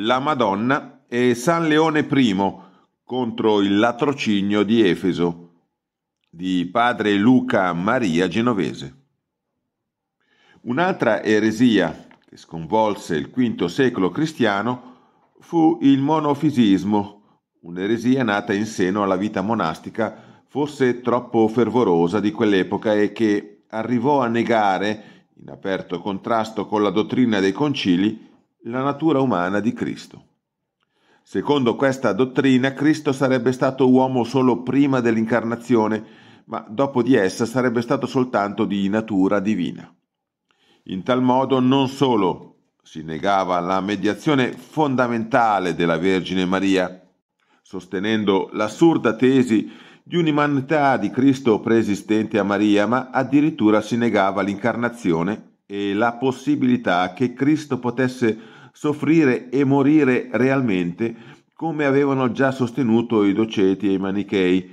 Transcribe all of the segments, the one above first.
la Madonna e San Leone I contro il latrocinio di Efeso di padre Luca Maria Genovese. Un'altra eresia che sconvolse il V secolo cristiano fu il monofisismo, un'eresia nata in seno alla vita monastica, forse troppo fervorosa di quell'epoca e che arrivò a negare, in aperto contrasto con la dottrina dei concili, la natura umana di Cristo. Secondo questa dottrina, Cristo sarebbe stato uomo solo prima dell'incarnazione, ma dopo di essa sarebbe stato soltanto di natura divina. In tal modo non solo si negava la mediazione fondamentale della Vergine Maria, sostenendo l'assurda tesi di un'umanità di Cristo preesistente a Maria, ma addirittura si negava l'incarnazione e la possibilità che Cristo potesse soffrire e morire realmente, come avevano già sostenuto i doceti e i manichei,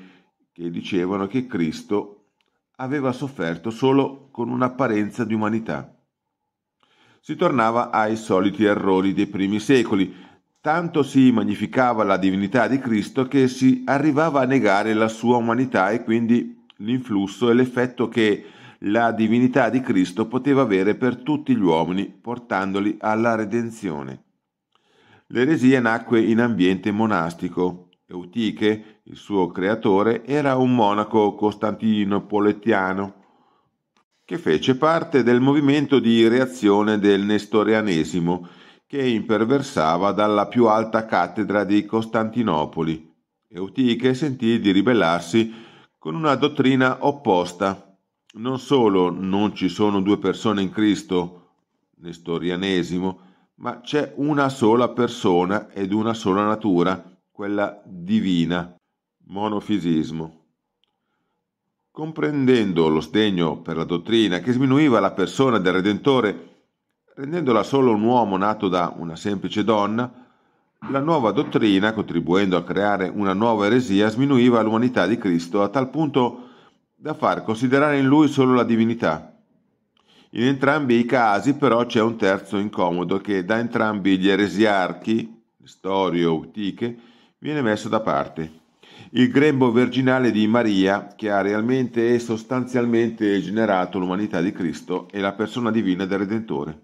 che dicevano che Cristo aveva sofferto solo con un'apparenza di umanità. Si tornava ai soliti errori dei primi secoli, tanto si magnificava la divinità di Cristo che si arrivava a negare la sua umanità e quindi l'influsso e l'effetto che la divinità di Cristo poteva avere per tutti gli uomini, portandoli alla redenzione. L'eresia nacque in ambiente monastico. Eutiche, il suo creatore, era un monaco costantinopolettiano che fece parte del movimento di reazione del nestorianesimo che imperversava dalla più alta cattedra di Costantinopoli. Eutiche sentì di ribellarsi con una dottrina opposta non solo non ci sono due persone in Cristo, nestorianesimo, ma c'è una sola persona ed una sola natura, quella divina, monofisismo. Comprendendo lo sdegno per la dottrina che sminuiva la persona del Redentore, rendendola solo un uomo nato da una semplice donna, la nuova dottrina, contribuendo a creare una nuova eresia, sminuiva l'umanità di Cristo a tal punto da far considerare in lui solo la divinità. In entrambi i casi però c'è un terzo incomodo che da entrambi gli eresiarchi, Storio Utiche, viene messo da parte. Il grembo virginale di Maria che ha realmente e sostanzialmente generato l'umanità di Cristo e la persona divina del Redentore.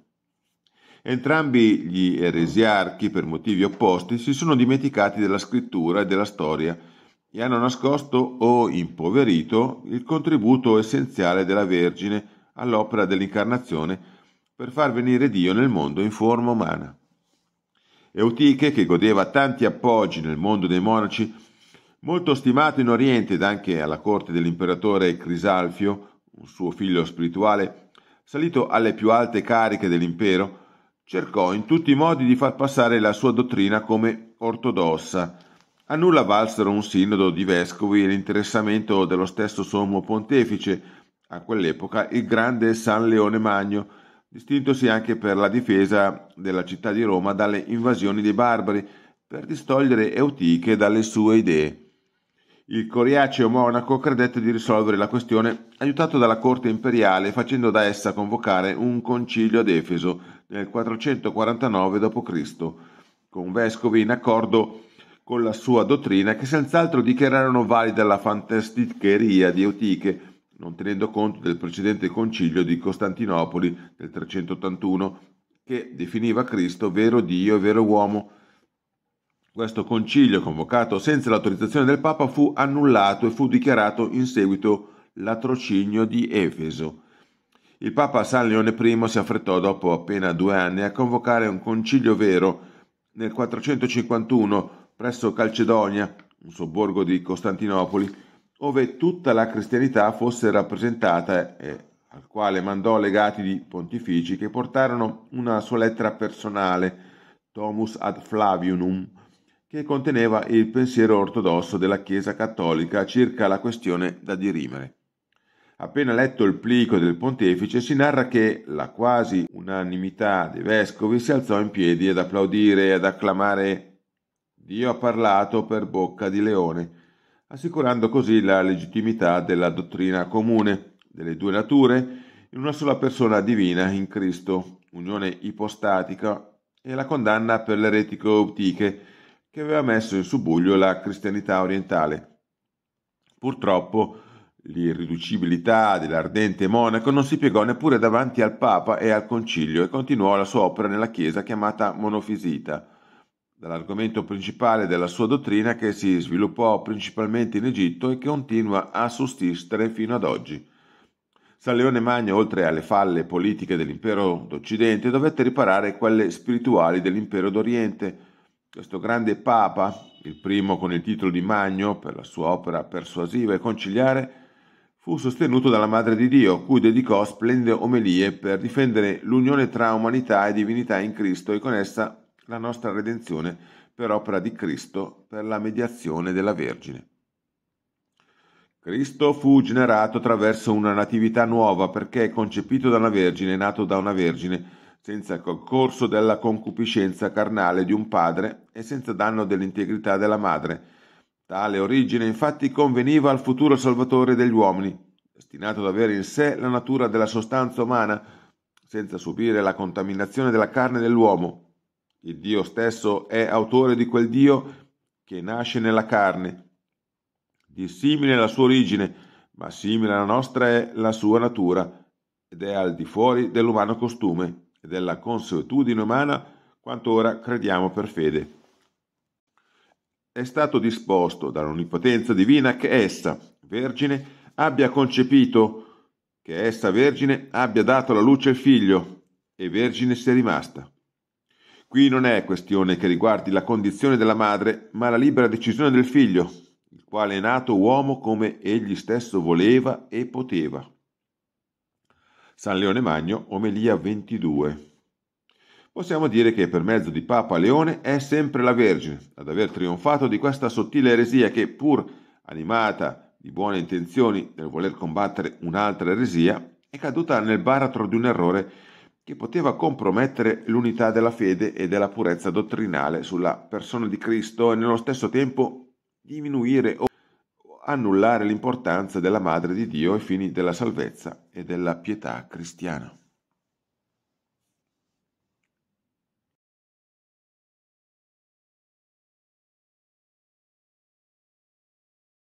Entrambi gli eresiarchi, per motivi opposti, si sono dimenticati della scrittura e della storia, e hanno nascosto o impoverito il contributo essenziale della Vergine all'opera dell'incarnazione per far venire Dio nel mondo in forma umana. Eutiche, che godeva tanti appoggi nel mondo dei monaci, molto stimato in Oriente ed anche alla corte dell'imperatore Crisalfio, un suo figlio spirituale, salito alle più alte cariche dell'impero, cercò in tutti i modi di far passare la sua dottrina come ortodossa, a nulla valsero un sinodo di vescovi e l'interessamento dello stesso sommo pontefice, a quell'epoca il grande San Leone Magno, distintosi anche per la difesa della città di Roma dalle invasioni dei barbari, per distogliere Eutiche dalle sue idee. Il coriaceo monaco credette di risolvere la questione aiutato dalla corte imperiale facendo da essa convocare un concilio ad Efeso nel 449 d.C., con vescovi in accordo con la sua dottrina che senz'altro dichiararono valida la fantasticheria di Eutiche, non tenendo conto del precedente concilio di Costantinopoli del 381, che definiva Cristo vero Dio e vero uomo. Questo concilio, convocato senza l'autorizzazione del Papa, fu annullato e fu dichiarato in seguito l'atrocinio di Efeso. Il Papa San Leone I si affrettò dopo appena due anni a convocare un concilio vero nel 451 presso Calcedonia, un sobborgo di Costantinopoli, ove tutta la cristianità fosse rappresentata e al quale mandò legati di pontifici che portarono una sua lettera personale, Thomus ad Flavianum, che conteneva il pensiero ortodosso della Chiesa cattolica circa la questione da dirimere. Appena letto il plico del pontefice si narra che la quasi unanimità dei vescovi si alzò in piedi ad applaudire e ad acclamare Dio ha parlato per bocca di Leone, assicurando così la legittimità della dottrina comune delle due nature in una sola persona divina in Cristo, unione ipostatica e la condanna per l'eretico Utiche che aveva messo in subuglio la cristianità orientale. Purtroppo l'irriducibilità dell'ardente monaco non si piegò neppure davanti al Papa e al Concilio e continuò la sua opera nella Chiesa chiamata monofisita dall'argomento principale della sua dottrina che si sviluppò principalmente in Egitto e che continua a sussistere fino ad oggi. San Leone Magno, oltre alle falle politiche dell'impero d'Occidente, dovette riparare quelle spirituali dell'impero d'Oriente. Questo grande papa, il primo con il titolo di Magno per la sua opera persuasiva e conciliare, fu sostenuto dalla Madre di Dio, cui dedicò splende omelie per difendere l'unione tra umanità e divinità in Cristo e con essa la nostra redenzione per opera di Cristo per la mediazione della Vergine. Cristo fu generato attraverso una natività nuova perché è concepito da una vergine, nato da una vergine, senza il concorso della concupiscenza carnale di un padre e senza danno dell'integrità della madre. Tale origine infatti conveniva al futuro Salvatore degli uomini, destinato ad avere in sé la natura della sostanza umana, senza subire la contaminazione della carne dell'uomo, il Dio stesso è autore di quel Dio che nasce nella carne. Dissimile la sua origine, ma simile alla nostra è la sua natura ed è al di fuori dell'umano costume e della consuetudine umana quanto ora crediamo per fede. È stato disposto dall'onnipotenza divina che essa, vergine, abbia concepito, che essa, vergine, abbia dato alla luce il figlio, e vergine sia rimasta. Qui non è questione che riguardi la condizione della madre, ma la libera decisione del figlio, il quale è nato uomo come egli stesso voleva e poteva. San Leone Magno, Omelia 22. Possiamo dire che per mezzo di Papa Leone è sempre la Vergine ad aver trionfato di questa sottile eresia che, pur animata di buone intenzioni nel voler combattere un'altra eresia, è caduta nel baratro di un errore che poteva compromettere l'unità della fede e della purezza dottrinale sulla persona di Cristo e nello stesso tempo diminuire o annullare l'importanza della Madre di Dio ai fini della salvezza e della pietà cristiana.